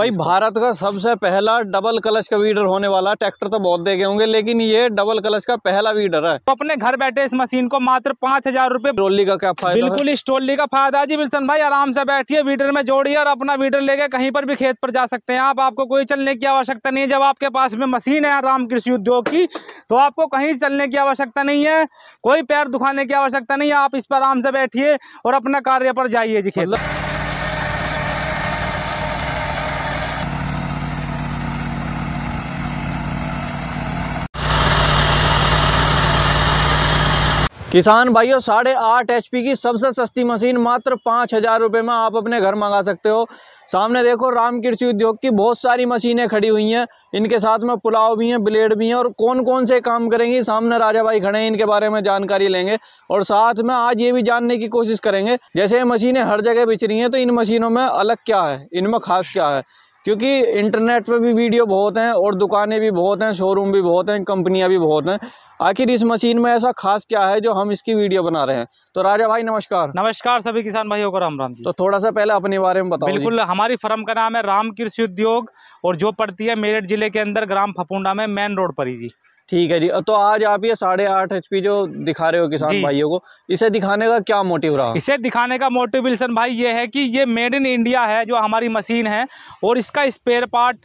भाई भारत का सबसे पहला डबल क्लच का वीडर होने वाला ट्रैक्टर तो बहुत देखे होंगे लेकिन ये डबल क्लच का पहला वीडर है तो अपने घर बैठे इस मशीन को मात्र पांच हजार रूपए ट्रोली का क्या फायदा बिल्कुल इस ट्रोली का फायदा जी बिल्सन भाई आराम से बैठिए वीडर में जोड़िए और अपना वीडर लेके कहीं पर भी खेत पर जा सकते हैं आप आपको कोई चलने की आवश्यकता नहीं है जब आपके पास में मशीन है आराम कृषि उद्योग की तो आपको कहीं चलने की आवश्यकता नहीं है कोई पैर दुखाने की आवश्यकता नहीं है आप इस पर आराम से बैठिए और अपना कार्य पर जाइए जी खेत मतलब किसान भाइयों साढ़े आठ एच की सबसे सस्ती मशीन मात्र पाँच हज़ार रुपये में आप अपने घर मंगा सकते हो सामने देखो राम कृषि उद्योग की बहुत सारी मशीनें खड़ी हुई हैं इनके साथ में पुलाव भी हैं ब्लेड भी हैं और कौन कौन से काम करेंगी सामने राजा भाई खड़े हैं इनके बारे में जानकारी लेंगे और साथ में आज ये भी जानने की कोशिश करेंगे जैसे ये मशीनें हर जगह बिछ रही हैं तो इन मशीनों में अलग क्या है इनमें खास क्या है क्योंकि इंटरनेट पर भी वीडियो बहुत हैं और दुकानें भी बहुत हैं शोरूम भी बहुत हैं कंपनियां भी बहुत हैं आखिर इस मशीन में ऐसा खास क्या है जो हम इसकी वीडियो बना रहे हैं तो राजा भाई नमस्कार नमस्कार सभी किसान भाइयों को राम राम जी तो थोड़ा सा पहले अपने बारे में बताओ बिल्कुल हमारी फर्म का नाम है राम कृषि उद्योग और जो पड़ती है मेरठ जिले के अंदर ग्राम फपुंडा में मेन रोड पर ही जी ठीक है जी तो आज आप ये साढ़े आठ एच जो दिखा रहे हो किसान भाइयों को इसे दिखाने का क्या मोटिव रहा इसे दिखाने का मोटिव विल्सन भाई ये है कि ये मेड इन इंडिया है जो हमारी मशीन है और इसका स्पेयर पार्ट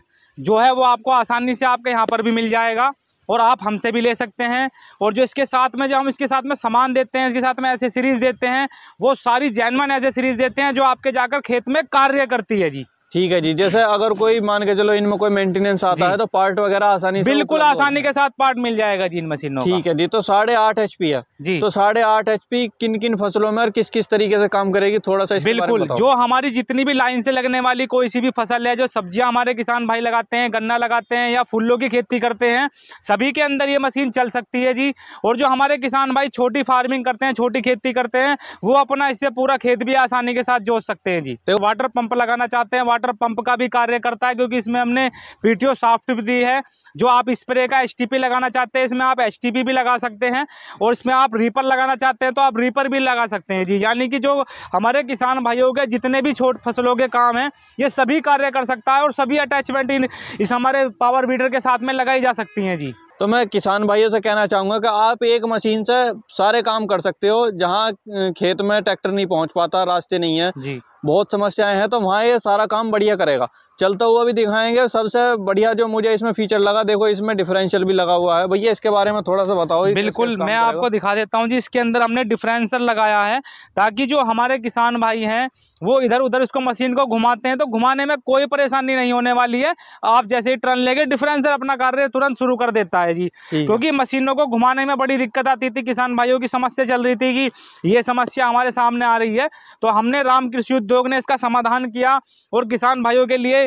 जो है वो आपको आसानी से आपके यहाँ पर भी मिल जाएगा और आप हमसे भी ले सकते हैं और जो इसके साथ में जो हम इसके साथ में सामान देते हैं इसके साथ में एसेसरीज़ देते हैं वो सारी जैनवन एसेसरीज़ देते हैं जो आपके जाकर खेत में कार्य करती है जी ठीक है जी जैसे अगर कोई मान के चलो इनमें कोई मेंटेनेंस आता है तो पार्ट वगैरह आसानी से बिल्कुल आसानी के साथ पार्ट मिल जाएगा जी इन मशीनों ठीक है जी तो साढ़े आठ एच है जी तो साढ़े आठ एच किन किन फसलों में और किस किस तरीके से काम करेगी थोड़ा सा बिल्कुल जो हमारी जितनी भी लाइन से लगने वाली कोई सी भी फसल है जो सब्जियां हमारे किसान भाई लगाते हैं गन्ना लगाते हैं या फूलों की खेती करते हैं सभी के अंदर ये मशीन चल सकती है जी और जो हमारे किसान भाई छोटी फार्मिंग करते हैं छोटी खेती करते हैं वो अपना इससे पूरा खेत भी आसानी के साथ जोत सकते हैं जी तो वाटर पंप लगाना चाहते हैं वाटर वाटर पंप का भी कार्य करता है क्योंकि इसमें हमने पीटीओ साफ्ट भी दी है जो आप स्प्रे का एस लगाना चाहते हैं इसमें आप एस भी लगा सकते हैं और इसमें आप रीपर लगाना चाहते हैं तो आप रीपर भी लगा सकते हैं जी यानी कि जो हमारे किसान भाइयों के जितने भी छोट फसलों के काम हैं ये सभी कार्य कर सकता है और सभी अटैचमेंट इन इस हमारे पावर वीडर के साथ में लगाई जा सकती हैं जी तो मैं किसान भाइयों से कहना चाहूँगा कि आप एक मशीन से सारे काम कर सकते हो जहाँ खेत में ट्रैक्टर नहीं पहुँच पाता रास्ते नहीं है जी बहुत समस्याएं हैं तो वहाँ ये सारा काम बढ़िया करेगा चलता हुआ भी दिखाएंगे सबसे बढ़िया जो मुझे इसमें फीचर लगा देखो इसमें डिफरेंशियल भी लगा हुआ है भैया इसके बारे में थोड़ा सा बताओ बिल्कुल मैं आपको दिखा देता हूँ जी इसके अंदर हमने डिफरेंशियल लगाया है ताकि जो हमारे किसान भाई हैं वो इधर उधर इसको मशीन को घुमाते हैं तो घुमाने में कोई परेशानी नहीं होने वाली है आप जैसे ही टर्न लेंगे डिफरेंसर अपना कार्य तुरंत शुरू कर देता है जी क्योंकि मशीनों को घुमाने में बड़ी दिक्कत आती थी किसान भाइयों की समस्या चल रही थी कि ये समस्या हमारे सामने आ रही है तो हमने कृषि उद्योग उद्योग ने इसका समाधान किया और किसान भाइयों के लिए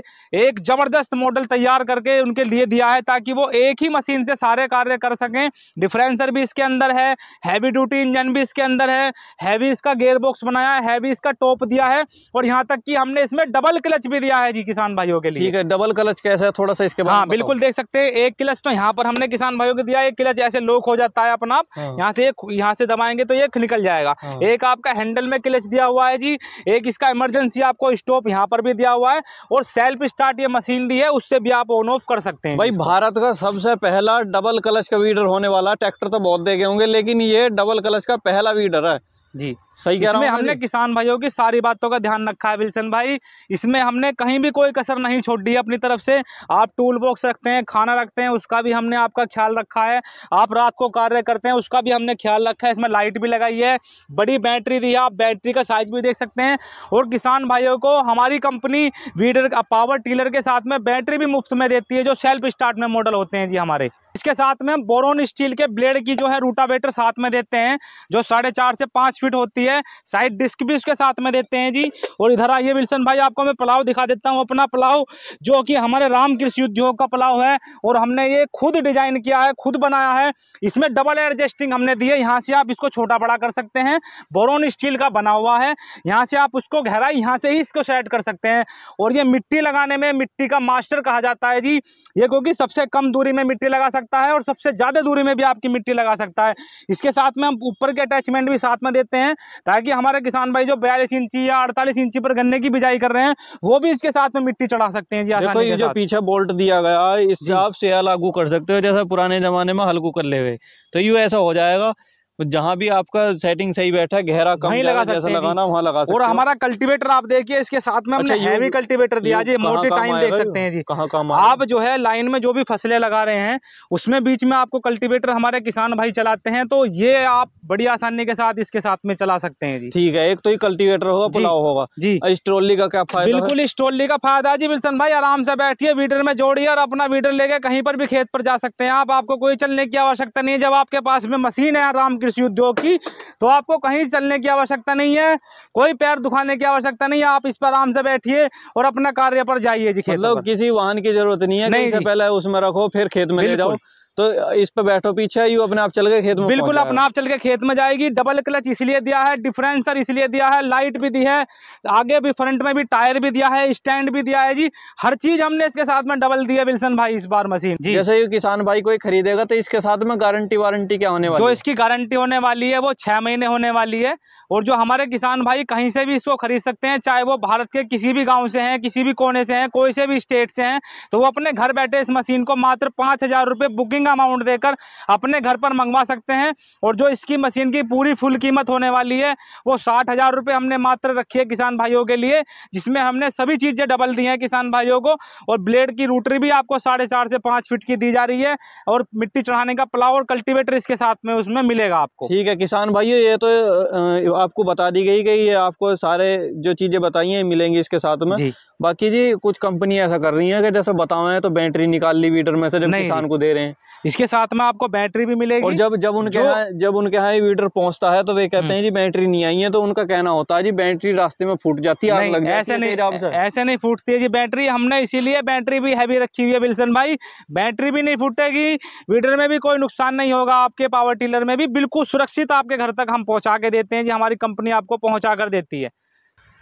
एक ज़बरदस्त मॉडल तैयार करके उनके लिए दिया है ताकि वो एक ही मशीन से सारे कार्य कर सकें डिफ्रेंसर भी इसके अंदर है हैवी ड्यूटी इंजन भी इसके अंदर है हैवी इसका गेयर बॉक्स बनाया है हैवी इसका टॉप दिया है और यहाँ तक कि हमने इसमें डबल क्लच भी दिया है जी किसान भाइयों के लिए ठीक है डबल क्लच कैसा है थोड़ा सा इसके हाँ बिल्कुल देख सकते हैं एक क्लच तो यहाँ पर हमने किसान भाइयों को दिया एक क्लच ऐसे लोक हो जाता है अपना आप हाँ। यहाँ से यहाँ से दबाएंगे तो ये निकल जाएगा हाँ। एक आपका हैंडल में क्लच दिया हुआ है जी एक इसका का इमरजेंसी आपको स्टॉप यहाँ पर भी दिया हुआ है और सेल्फ स्टार्ट ये मशीन दी है उससे भी आप ऑन ऑफ कर सकते हैं भाई भारत का सबसे पहला डबल क्लच का वीडर होने वाला ट्रैक्टर तो बहुत देखे होंगे लेकिन ये डबल क्लच का पहला वीडर है जी सही कह रहा हूँ हमने किसान भाइयों की सारी बातों का ध्यान रखा है विल्सन भाई इसमें हमने कहीं भी कोई कसर नहीं छोड़ दी अपनी तरफ से आप टूल बॉक्स रखते हैं खाना रखते हैं उसका भी हमने आपका ख्याल रखा है आप रात को कार्य करते हैं उसका भी हमने ख्याल रखा है इसमें लाइट भी लगाई है बड़ी बैटरी दी है आप बैटरी का साइज भी देख सकते हैं और किसान भाइयों को हमारी कंपनी वीडर पावर टीलर के साथ में बैटरी भी मुफ्त में देती है जो सेल्फ स्टार्ट में मॉडल होते हैं जी हमारे इसके साथ में बोरोन स्टील के ब्लेड की जो है रूटावेटर साथ में देते हैं जो साढ़े चार से पाँच फीट होती है है साइड डिस्क भी उसके साथ में देते हैं जी और इधर आइए विल्सन भाई आपको मैं पुलाव दिखा देता हूँ अपना पुलाव जो कि हमारे राम कृषि उद्योग का पुलाव है और हमने ये खुद डिजाइन किया है खुद बनाया है इसमें डबल एडजस्टिंग हमने दी है यहाँ से आप इसको छोटा बड़ा कर सकते हैं बोरोन स्टील का बना हुआ है यहाँ से आप उसको गहराई यहाँ से ही इसको सेट कर सकते हैं और ये मिट्टी लगाने में मिट्टी का मास्टर कहा जाता है जी ये क्योंकि सबसे कम दूरी में मिट्टी लगा सकता है और सबसे ज़्यादा दूरी में भी आपकी मिट्टी लगा सकता है इसके साथ में हम ऊपर के अटैचमेंट भी साथ में देते हैं ताकि हमारे किसान भाई जो बयालीस इंची या अड़तालीस इंची पर गन्ने की बिजाई कर रहे हैं वो भी इसके साथ में मिट्टी चढ़ा सकते हैं जी देखो ये जो पीछे बोल्ट दिया गया इससे आप से लागू कर सकते हो जैसा पुराने जमाने में हल्कू कर ले गए तो यू ऐसा हो जाएगा तो जहाँ भी आपका सेटिंग सही बैठा गहरा कम लगा जैसा लगाना वहाँ लगा सकते और हमारा कल्टीवेटर आप देखिए इसके साथ में हमने अच्छा, हैवी कल्टीवेटर दिया जी मोटी टाइम देख सकते हैं जी कहाँ काम आप जो है लाइन में जो भी फसलें लगा रहे हैं उसमें बीच में आपको कल्टीवेटर हमारे किसान भाई चलाते हैं तो ये आप बड़ी आसानी के साथ इसके साथ में चला सकते हैं जी ठीक है एक तो ये कल्टीवेटर होगा पुलाव होगा जी इस ट्रोली का क्या फायदा बिल्कुल इस ट्रोली का फायदा जी बिल्सन भाई आराम से बैठिए वीडर में जोड़िए और अपना वीडर लेके कहीं पर भी खेत पर जा सकते हैं आपको कोई चलने की आवश्यकता नहीं है जब आपके पास में मशीन है आराम की कृषि उद्योग की तो आपको कहीं चलने की आवश्यकता नहीं है कोई पैर दुखाने की आवश्यकता नहीं है आप इस पर आराम से बैठिए और अपना कार्य पर जाइए जी मतलब किसी वाहन की जरूरत नहीं है नहीं पहले उसमें रखो फिर खेत में ले जाओ तो इस पर बैठो पीछे यू अपने आप चल गए खेत में बिल्कुल अपने आप चल के खेत में जाएगी डबल क्लच इसलिए दिया है डिफरेंसर इसलिए दिया है लाइट भी दी है आगे भी फ्रंट में भी टायर भी दिया है स्टैंड भी दिया है जी हर चीज हमने इसके साथ में डबल दिया विल्सन भाई इस बार मशीन जी जैसे ये किसान भाई कोई खरीदेगा तो इसके साथ में गारंटी वारंटी क्या होने वाली जो इसकी गारंटी होने वाली है वो छह महीने होने वाली है और जो हमारे किसान भाई कहीं से भी इसको खरीद सकते हैं चाहे वो भारत के किसी भी गांव से हैं किसी भी कोने से हैं कोई से भी स्टेट से हैं तो वो अपने घर बैठे इस मशीन को मात्र पाँच हज़ार रुपये बुकिंग दुगना अमाउंट देकर अपने घर पर मंगवा सकते हैं और जो इसकी मशीन की पूरी फुल कीमत होने वाली है वो साठ हज़ार रुपये हमने मात्र रखी है किसान भाइयों के लिए जिसमें हमने सभी चीज़ें डबल दी हैं किसान भाइयों को और ब्लेड की रूटरी भी आपको साढ़े चार से पाँच फिट की दी जा रही है और मिट्टी चढ़ाने का प्लाव और कल्टिवेटर इसके साथ में उसमें मिलेगा आपको ठीक है किसान भाइयों ये तो आपको बता दी गई कि ये आपको सारे जो चीज़ें बताई हैं मिलेंगी इसके साथ में बाकी जी कुछ कंपनी ऐसा कर रही है कि जैसे बताओ तो बैटरी निकाल ली मीटर में से जब किसान को दे रहे हैं इसके साथ में आपको बैटरी भी मिलेगी और जब जब उनके यहाँ जब उनके यहाँ वीडर पहुंचता है तो वे कहते हैं हम्म। जी बैटरी नहीं आई है तो उनका कहना होता है जी बैटरी रास्ते में फूट जाती है ऐसे नहीं ऐसे नहीं फूटती है जी बैटरी हमने इसीलिए बैटरी भी हैवी रखी हुई है विल्सन भाई बैटरी भी नहीं फूटेगी वीडर में भी कोई नुकसान नहीं होगा आपके पावर टिलर में भी बिल्कुल सुरक्षित आपके घर तक हम पहुँचा के देते हैं जी हमारी कंपनी आपको पहुँचा कर देती है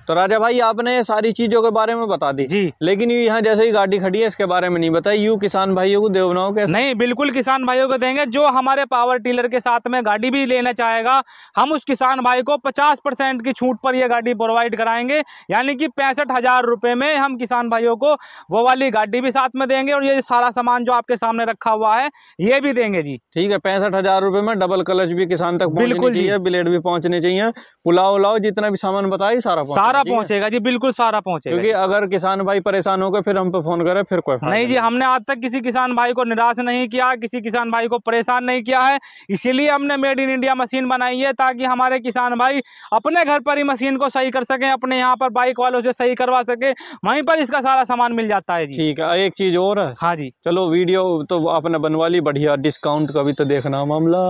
तो राजा भाई आपने सारी चीज़ों के बारे में बता दी जी लेकिन यहाँ जैसे ही गाड़ी खड़ी है इसके बारे में नहीं बताई यू किसान भाइयों को देवनाओं के नहीं बिल्कुल किसान भाइयों को देंगे जो हमारे पावर टीलर के साथ में गाड़ी भी लेना चाहेगा हम उस किसान भाई को पचास परसेंट की छूट पर यह गाड़ी प्रोवाइड कराएंगे यानी कि पैंसठ हजार में हम किसान भाइयों को वो वाली गाड़ी भी साथ में देंगे और ये सारा सामान जो आपके सामने रखा हुआ है ये भी देंगे जी ठीक है पैंसठ हजार में डबल कलच भी किसान तक बिल्कुल चाहिए ब्लेड भी पहुंचने चाहिए पुलाव उलाव जितना भी सामान बताए सारा सारा सारा पहुंचेगा जी बिल्कुल सारा पहुंचेगा क्योंकि अगर किसान भाई परेशान गए फिर हम पे फोन करें फिर कोई नहीं जी हमने आज तक किसी किसान भाई को निराश नहीं किया किसी किसान भाई को परेशान नहीं किया है इसीलिए हमने मेड इन इंडिया मशीन बनाई है ताकि हमारे किसान भाई अपने घर पर ही मशीन को सही कर सके अपने यहाँ पर बाइक वालों से सही करवा सके वहीं पर इसका सारा सामान मिल जाता है ठीक है एक चीज और हाँ जी चलो वीडियो तो आपने बनवा ली बढ़िया डिस्काउंट का भी तो देखना मामला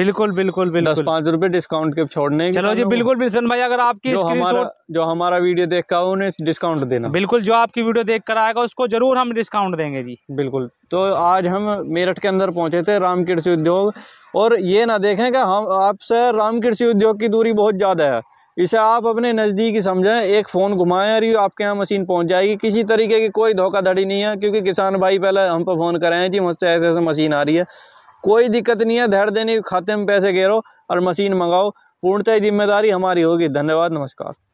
बिल्कुल बिल्कुल बिल्कुल दस पाँच रूपए डिस्काउंट के छोड़ने चलो जी बिल्कुल भाई अगर आपकी जो हमारा जो हमारा वीडियो देख कर उन्हें डिस्काउंट देना बिल्कुल जो आपकी वीडियो देख कर आएगा उसको जरूर हम डिस्काउंट देंगे जी बिल्कुल तो आज हम मेरठ के अंदर पहुंचे थे राम कृषि उद्योग और ये ना देखें कि हम आपसे राम कृषि उद्योग की दूरी बहुत ज़्यादा है इसे आप अपने नज़दीकी समझें एक फ़ोन घुमाएं और ये आपके यहाँ मशीन पहुंच जाएगी किसी तरीके की कोई धोखाधड़ी नहीं है क्योंकि किसान भाई पहले हम पर फ़ोन करें जी मुझसे ऐसे ऐसे मशीन आ रही है कोई दिक्कत नहीं है धैर्य देने खाते में पैसे घेरो और मशीन मंगाओ पूर्णतः जिम्मेदारी हमारी होगी धन्यवाद नमस्कार